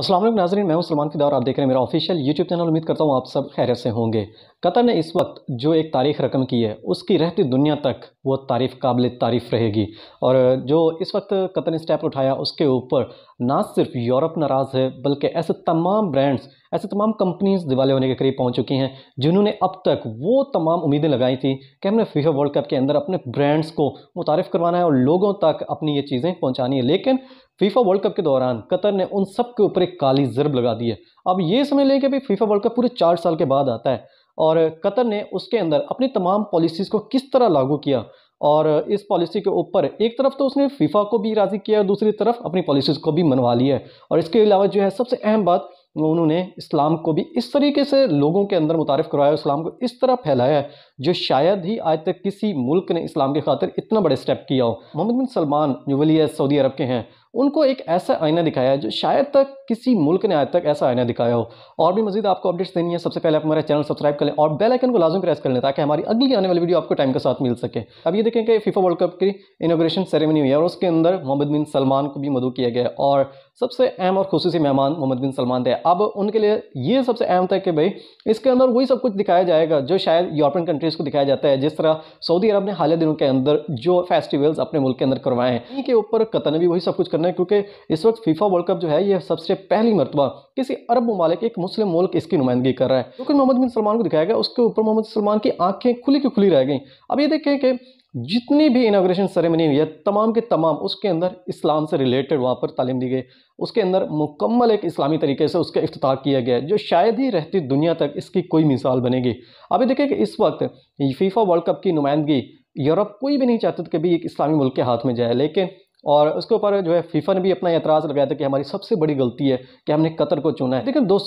असलम नाजरीन मैं सलमान दौर आप देख रहे हैं मेरा ऑफिशियल यूट्यूब चैनल उम्मीद करता हूँ आप सब खैर से होंगे कतर ने इस वक्त जो एक तारीख रकम की है उसकी रहती दुनिया तक वो तारीफ काबिल तारीफ रहेगी और जो इस वक्त कतर ने स्टेप उठाया उसके ऊपर ना सिर्फ यूरोप नाराज़ है बल्कि ऐसे तमाम ब्रांड्स ऐसे तमाम कंपनीज दिवाले होने के करीब पहुँच चुकी हैं जिन्होंने अब तक वो तमाम उम्मीदें लगाई थी कि हमने फीफा वर्ल्ड कप के अंदर अपने ब्रांड्स को मुतारफ़ करवाना है और लोगों तक अपनी ये चीज़ें पहुँचानी है लेकिन फीफा वर्ल्ड कप के दौरान कतर ने उन सब के ऊपर एक काली जरब लगा दी है अब ये समझ लें कि फीफा वर्ल्ड कप पूरे चार साल के बाद आता है और कतर ने उसके अंदर अपनी तमाम पॉलिसीज़ को किस तरह लागू किया और इस पॉलिसी के ऊपर एक तरफ तो उसने फीफा को भी राज़ी किया और दूसरी तरफ अपनी पॉलिसीज़ को भी मनवा लिया है और इसके अलावा जो है सबसे अहम बात उन्होंने इस्लाम को भी इस तरीके से लोगों के अंदर मुतारफ़ करवाया इस्लाम को इस तरह फैलाया है जो शायद ही आज तक किसी मुल्क ने इस्लाम के खातिर इतना बड़े स्टेप किया हो मोहम्मद बिन सलमान जो वली सऊदी अरब के हैं उनको एक ऐसा आईना दिखाया है जो शायद तक किसी मुल्क ने आज तक ऐसा आईना दिखाया हो और भी मजीद आपको अपडेट्स देनी है सबसे पहले आप हमारे चैनल सब्सक्राइब करें और बेल आइकन को लाजम प्रेस कर लें ताकि हमारी अगली आने वाली वीडियो आपको टाइम के साथ मिल सके अब ये देखें कि फीफा वर्ल्ड कप की इनोग्रेशन सेरेमनी हुई है और उसके अंदर मोहम्मद बिन सलमान को भी मदू किया गया और सबसे अहम और खसूसी मेहमान मोहम्मद बिन सलमान थे अब उनके लिए ये सबसे अहम था कि भाई इसके अंदर वही सब कुछ दिखाया जाएगा जो शायद यूरोपियन कंट्री तरीके को दिखाया जाता है जिस तरह सऊदी अरब ने हाल दिनों के अंदर जो फेस्टिवल्स अपने मुल्क के अंदर करवाए हैं इनके ऊपर कतन भी वही सब कुछ करना है क्योंकि इस वक्त फीफा वर्ल्ड कप जो है ये सबसे पहली मरतबा किसी अरब ममालिक एक मुस्लिम मुल्क इसकी नुमाइंदगी कर रहा है क्योंकि मोहम्मद बिन सलमान को दिखाया गया उसके ऊपर मोहम्मद सलमान की आंखें खुली की खुली रह गई अब ये देखें कि जितनी भी इनाग्रेशन सेरेमनी हुई है तमाम के तमाम उसके अंदर इस्लाम से रिलेटेड वहाँ पर तालीम दी गई उसके अंदर मुकम्मल एक इस्लामी तरीके से उसका अफ्ताह किया गया जो शायद ही रहती दुनिया तक इसकी कोई मिसाल बनेगी अभी देखिए कि इस वक्त फीफा वर्ल्ड कप की नुमाइंदगी यूरोप कोई भी नहीं चाहता था कभी एक इस्लामी मुल्क के हाथ में जाए लेकिन और उसके ऊपर जो है फीफा ने भी अपना एतराज़ लगाया था कि हमारी सबसे बड़ी गलती है कि हमने कतर को चुना है लेकिन दो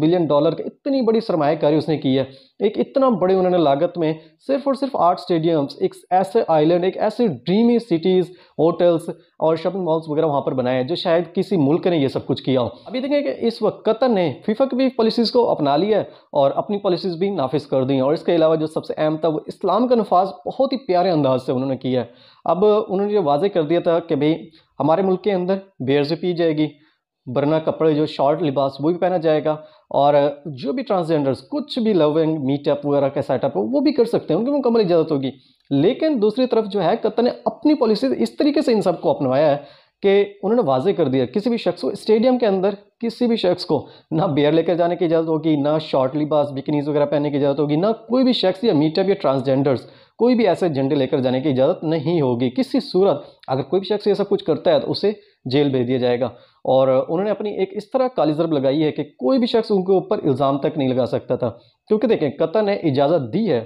बिलियन डॉलर की इतनी बड़ी सरमाकारी उसने की है एक इतना बड़े उन्होंने लागत में सिर्फ और सिर्फ आर्ट स्टेडियम्स एक ऐसे आइलैंड एक ऐसे ड्रीमी सिटीज़ होटल्स और शॉपिंग मॉल्स वगैरह वहाँ पर बनाए हैं जो शायद किसी मुल्क ने ये सब कुछ किया हो अभी देखें कि इस वक्त कतर ने फीफा की भी पॉलिसीज़ को अपना लिया है और अपनी पॉलिसीज़ भी नाफिज कर दी हैं और इसके अलावा जो सबसे अहम था वो इस्लाम का नफाज बहुत ही प्यारे अंदाज से उन्होंने किया है अब उन्होंने ये वाजे कर दिया था कि भाई हमारे मुल्क के अंदर बेयर्जी पी जाएगी वरना कपड़े जो शॉर्ट लिबास वो भी पहना जाएगा और जो भी ट्रांसजेंडर्स कुछ भी लव एंड मीटअप वगैरह का सेटअप हो वो भी कर सकते हैं उनकी मुकम्मल इजाज़त होगी लेकिन दूसरी तरफ जो है कतर ने अपनी पॉलिसी इस तरीके से इन सबको अपनवाया है कि उन्होंने वाजे कर दिया किसी भी शख्स को स्टेडियम के अंदर किसी भी शख्स को ना बेयर लेकर जाने की इजाज़त होगी ना शॉर्ट लिबास बिकनीज वगैरह पहनने की इजाज़त होगी ना कोई भी शख्स या मीटअप या ट्रांसजेंडर्स कोई भी ऐसे झंडे लेकर जाने की इजाज़त नहीं होगी किसी सूरत अगर कोई भी शख्स ये सब कुछ करता है तो उसे जेल भेज दिया जाएगा और उन्होंने अपनी एक इस तरह काली जरब लगाई है कि कोई भी शख्स उनके ऊपर इल्ज़ाम तक नहीं लगा सकता था क्योंकि देखें कतर ने इजाज़त दी है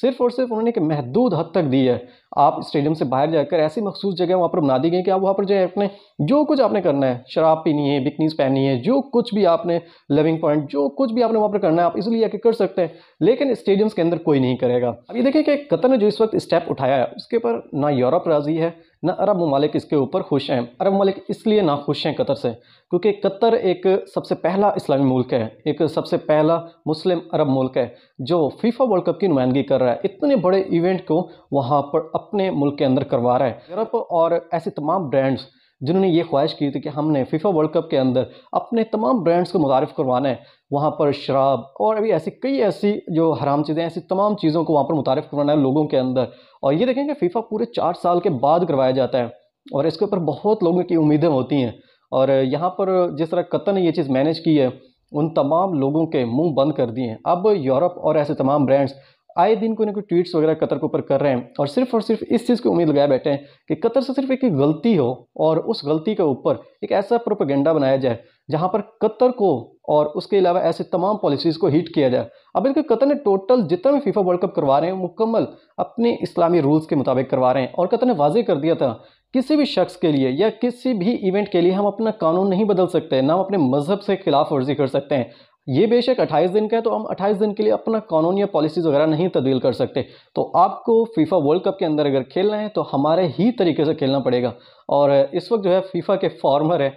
सिर्फ और सिर्फ उन्होंने एक महदूद हद तक दी है आप स्टेडियम से बाहर जाकर ऐसी मखसूस जगह वहाँ पर बना दी गई कि आप वहाँ पर जाए अपने जो कुछ आपने करना है शराब पीनी है बिकनीस पहननी है जो कुछ भी आपने लिविंग पॉइंट जो कुछ भी आपने वहाँ पर करना है आप इसलिए आके कर सकते हैं लेकिन स्टेडियम्स के अंदर कोई नहीं करेगा अब ये देखें कि कतर ने जो इस वक्त स्टेप उठाया है उसके ऊपर ना यूरोप राज़ी है ना अरब ममालिक इसके ऊपर खुश हैं अरब ममालिक इसलिए ना खुश हैं कतर से क्योंकि कतर एक सबसे पहला इस्लामी मुल्क है एक सबसे पहला मुस्लिम अरब मुल्क है जो फीफा वर्ल्ड कप की नुमाइंदगी कर रहा है इतने बड़े इवेंट को वहाँ पर अपने मुल्क के अंदर करवा रहा है यूरोप और ऐसे तमाम ब्रांड्स जिन्होंने ये ख्वाहिश की थी कि हमने फीफा वर्ल्ड कप के अंदर अपने तमाम ब्रांड्स को मुतारफ़ करवाना है वहाँ पर शराब और अभी ऐसी कई ऐसी जो हराम चीज़ें ऐसी तमाम चीज़ों को वहाँ पर मुतारफ़ करवाना है लोगों के अंदर और ये देखेंगे फ़ीफ़ा पूरे चार साल के बाद करवाया जाता है और इसके ऊपर बहुत लोगों की उम्मीदें होती हैं और यहाँ पर जिस तरह कतर ने ये चीज़ मैनेज की है उन तमाम लोगों के मुंह बंद कर दिए हैं अब यूरोप और ऐसे तमाम ब्रांड्स आए दिन कोई ना कोई ट्वीट्स वगैरह कतर के ऊपर कर रहे हैं और सिर्फ और सिर्फ इस चीज़ की उम्मीद लगाए बैठे हैं कि कतर से सिर्फ एक गलती हो और उस गलती के ऊपर एक ऐसा प्रोपेगेंडा बनाया जाए जहाँ पर कतर को और उसके अलावा ऐसे तमाम पॉलिसीज़ को हीट किया जाए अब इनके कतर ने टोटल जितना भी फीफा वर्ल्ड कप करवा रहे हैं मुकम्मल अपने इस्लामी रूल्स के मुताबिक करवा रहे हैं और कतर ने वाजे कर दिया था किसी भी शख्स के लिए या किसी भी इवेंट के लिए हम अपना कानून नहीं बदल सकते ना हम अपने मज़हब से खिलाफ वर्जी कर सकते हैं ये बेशक 28 दिन का है तो हम 28 दिन के लिए अपना कानून या पॉलिसीज़ वगैरह नहीं तब्दील कर सकते तो आपको फीफा वर्ल्ड कप के अंदर अगर खेलना है तो हमारे ही तरीके से खेलना पड़ेगा और इस वक्त जो है फीफा के फार्मर है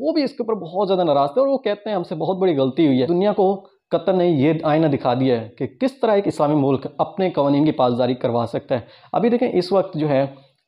वो भी इसके ऊपर बहुत ज़्यादा नाराज़ थे और वो कहते हैं हमसे बहुत बड़ी गलती हुई है दुनिया को कतर ने ये आईना दिखा दिया है कि किस तरह एक इस्लामी मुल्क अपने कवानीन की पासदारी करवा सकता है अभी देखें इस वक्त जो है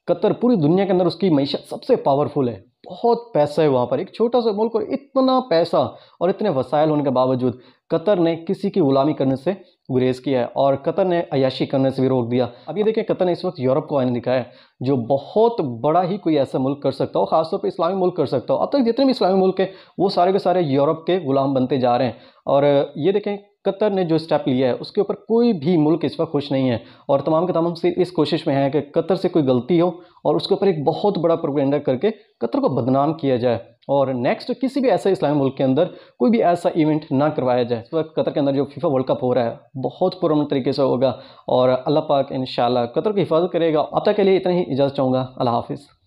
कतर पूरी दुनिया के अंदर उसकी मीशत सबसे पावरफुल है बहुत पैसा है वहाँ पर एक छोटा सा मुल्क और इतना पैसा और इतने वसायल होने के बावजूद कतर ने किसी की गुलामी करने से गुरेज किया है और कतर ने अयाशी करने से भी रोक दिया अब ये देखें कतर ने इस वक्त यूरोप को आने दिखाया है जो बहुत बड़ा ही कोई ऐसा मुल्क कर सकता हो खासतौर पर इस्लामी मुल्क कर सकता हो अब तक जितने भी इस्लामी मुल्क हैं वो सारे के सारे यूरोप के गुलाम बनते जा रहे हैं और ये देखें कतर ने जो स्टेप लिया है उसके ऊपर कोई भी मुल्क इस वक्त खुश नहीं है और तमाम के तमाम सिर्फ इस कोशिश में है कि कतर से कोई गलती हो और उसके ऊपर एक बहुत बड़ा प्रोपेंडा करके कतर को बदनाम किया जाए और नेक्स्ट किसी भी ऐसा इस्लामी मुल्क के अंदर कोई भी ऐसा इवेंट ना करवाया जाए इस वक्त कतर के अंदर जो फीफा वर्ल्ड कप हो रहा है बहुत पुरान तरीके से होगा और अल्लाह पाक इन कतर की हिफाजत करेगा अब तक के लिए इतना ही इजाज़त चाहूँगा अल्लाह हाफिज़